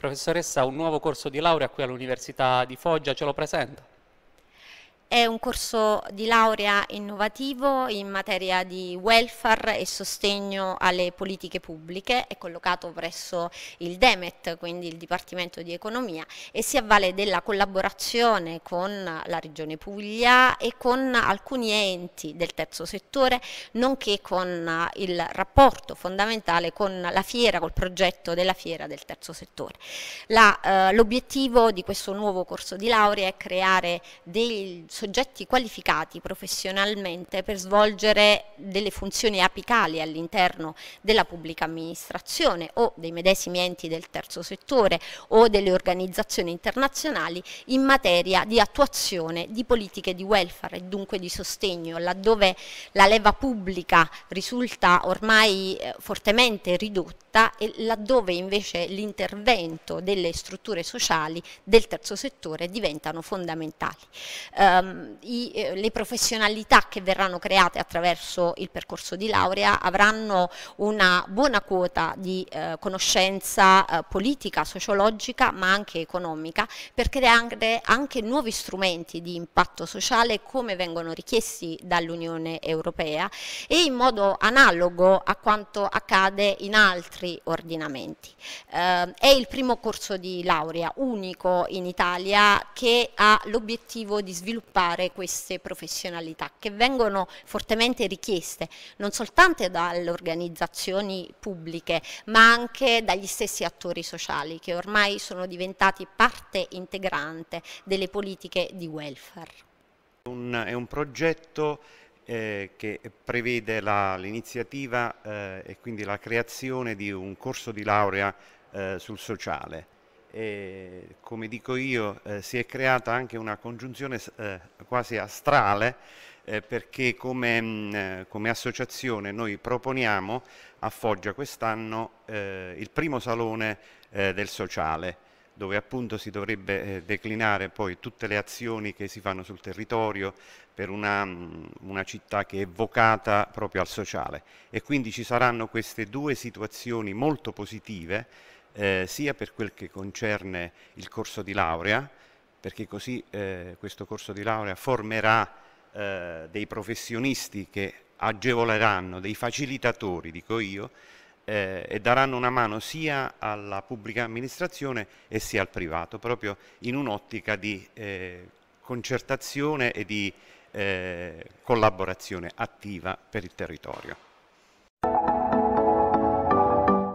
Professoressa, un nuovo corso di laurea qui all'Università di Foggia, ce lo presenta? È un corso di laurea innovativo in materia di welfare e sostegno alle politiche pubbliche, è collocato presso il Demet, quindi il Dipartimento di Economia, e si avvale della collaborazione con la Regione Puglia e con alcuni enti del terzo settore, nonché con il rapporto fondamentale con la fiera, col progetto della fiera del terzo settore. Eh, l'obiettivo eh, di questo nuovo corso di laurea è creare dei soggetti qualificati professionalmente per svolgere delle funzioni apicali all'interno della pubblica amministrazione o dei medesimi enti del terzo settore o delle organizzazioni internazionali in materia di attuazione di politiche di welfare e dunque di sostegno, laddove la leva pubblica risulta ormai eh, fortemente ridotta e laddove invece l'intervento delle strutture sociali del terzo settore diventano fondamentali. Um, ehm, i, eh, le professionalità che verranno create attraverso il percorso di laurea avranno una buona quota di eh, conoscenza eh, politica, sociologica ma anche economica per creare anche nuovi strumenti di impatto sociale come vengono richiesti dall'Unione Europea e in modo analogo a quanto accade in altri ordinamenti. Eh, è il primo corso di laurea unico in Italia che ha l'obiettivo di sviluppare sviluppare queste professionalità che vengono fortemente richieste non soltanto dalle organizzazioni pubbliche ma anche dagli stessi attori sociali che ormai sono diventati parte integrante delle politiche di welfare. Un, è un progetto eh, che prevede l'iniziativa eh, e quindi la creazione di un corso di laurea eh, sul sociale e, come dico io, eh, si è creata anche una congiunzione eh, quasi astrale eh, perché come, mh, mm, eh, come, associazione noi proponiamo a Foggia quest'anno eh, il primo salone eh, del sociale dove appunto si dovrebbe declinare poi tutte le azioni che si fanno sul territorio per una, mm, una città che è vocata proprio al sociale. E quindi ci saranno queste due situazioni molto positive eh, sia per quel che concerne il corso di laurea, perché così eh, questo corso di laurea formerà eh, dei professionisti che agevoleranno, dei facilitatori, dico io, eh, e daranno una mano sia alla pubblica amministrazione e sia al privato, proprio in un'ottica di eh, concertazione e di eh, collaborazione attiva per il territorio.